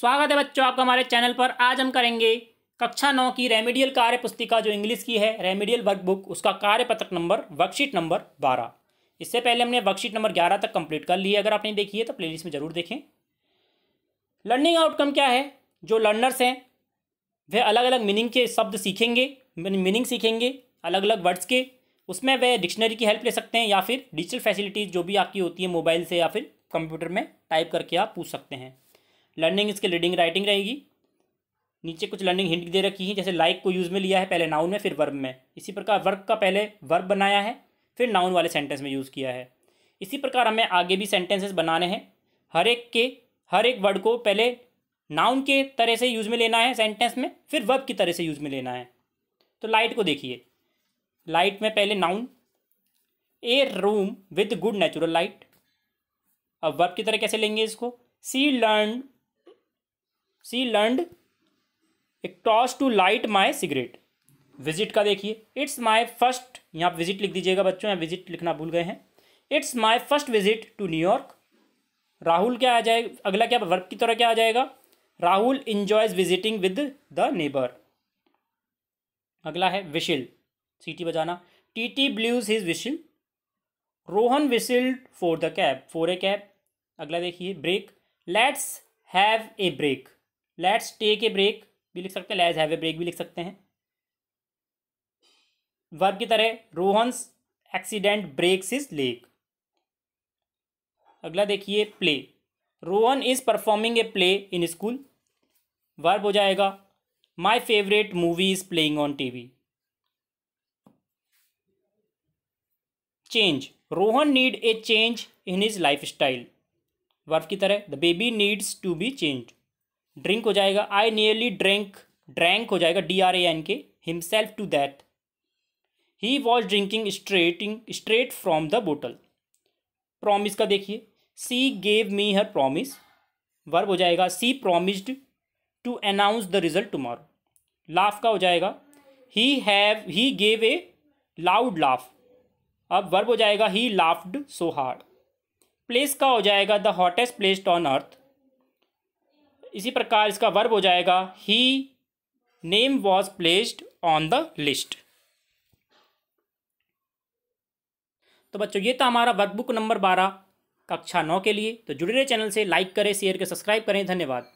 स्वागत है बच्चों आपका हमारे चैनल पर आज हम करेंगे कक्षा नौ की रेमेडियल कार्य पुस्तिका जो इंग्लिश की है रेमेडियल वर्कबुक उसका कार्य पत्रक नंबर वर्कशीट नंबर बारह इससे पहले हमने वर्कशीट नंबर ग्यारह तक कंप्लीट कर ली है अगर आपने देखी है तो प्लेलिस्ट में ज़रूर देखें लर्निंग आउटकम क्या है जो लर्नर्स हैं वे अलग अलग मीनिंग के शब्द सीखेंगे मीनिंग सीखेंगे अलग अलग वर्ड्स के उसमें वह डिक्शनरी की हेल्प ले सकते हैं या फिर डिजिटल फैसिलिटीज़ जो भी आपकी होती है मोबाइल से या फिर कंप्यूटर में टाइप करके आप पूछ सकते हैं लर्निंग इसके रीडिंग राइटिंग रहेगी नीचे कुछ लर्निंग हिंट दे रखी है जैसे लाइक को यूज़ में लिया है पहले नाउन में फिर वर्ब में इसी प्रकार वर्ब का पहले वर्ब बनाया है फिर नाउन वाले सेंटेंस में यूज़ किया है इसी प्रकार हमें आगे भी सेंटेंसेस बनाने हैं हर एक के हर एक वर्ड को पहले नाउन के तरह से यूज़ में लेना है सेंटेंस में फिर वर्ब की तरह से यूज़ में लेना है तो लाइट को देखिए लाइट में पहले noun a room with good natural light अब वर्ब की तरह कैसे लेंगे इसको she learn she learned it toss to light my cigarette visit का देखिए इट्स माई फर्स्ट यहाँ विजिट लिख दीजिएगा बच्चों यहाँ विजिट लिखना भूल गए हैं it's my first visit to New York Rahul क्या आ जाएगा अगला क्या वर्क की तरह क्या आ जाएगा Rahul enjoys visiting with the neighbour अगला है विशिल सीटी बजाना टी टी blows his whistle Rohan whistled for the cab for a cab अगला देखिए break let's have a break let's take a break भी लिख सकते हैं लेट्स हैव ए ब्रेक भी लिख सकते हैं वर्ब की तरह Rohan's accident breaks is leg अगला देखिए play Rohan is performing a play in school verb हो जाएगा my favourite movie is playing on TV change Rohan need a change in his life style verb की तरह the baby needs to be change drink हो जाएगा I nearly drink drank हो जाएगा D R A N K himself to that he was drinking straighting straight from the bottle promise का देखिए she gave me her promise verb हो जाएगा she promised to announce the result tomorrow laugh का हो जाएगा he have he gave a loud laugh अब verb हो जाएगा he laughed so hard place का हो जाएगा the hottest place on earth इसी प्रकार इसका वर्ब हो जाएगा he name was placed on the list तो बच्चों ये था हमारा वर्कबुक नंबर बारह कक्षा नौ के लिए तो जुड़े रहे चैनल से लाइक करें शेयर करें सब्सक्राइब करें धन्यवाद